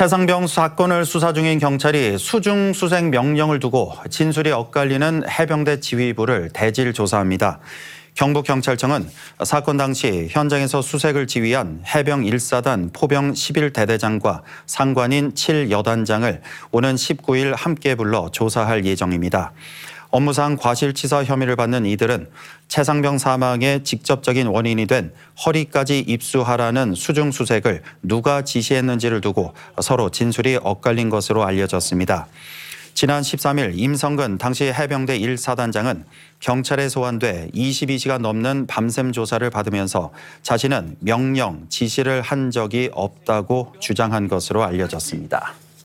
최상병 사건을 수사 중인 경찰이 수중 수색 명령을 두고 진술이 엇갈리는 해병대 지휘부를 대질 조사합니다. 경북경찰청은 사건 당시 현장에서 수색을 지휘한 해병 1사단 포병 11대대장과 상관인 7여단장을 오는 19일 함께 불러 조사할 예정입니다. 업무상 과실치사 혐의를 받는 이들은 최상병 사망의 직접적인 원인이 된 허리까지 입수하라는 수중 수색을 누가 지시했는지를 두고 서로 진술이 엇갈린 것으로 알려졌습니다. 지난 13일 임성근 당시 해병대 1사단장은 경찰에 소환돼 22시간 넘는 밤샘 조사를 받으면서 자신은 명령, 지시를 한 적이 없다고 주장한 것으로 알려졌습니다.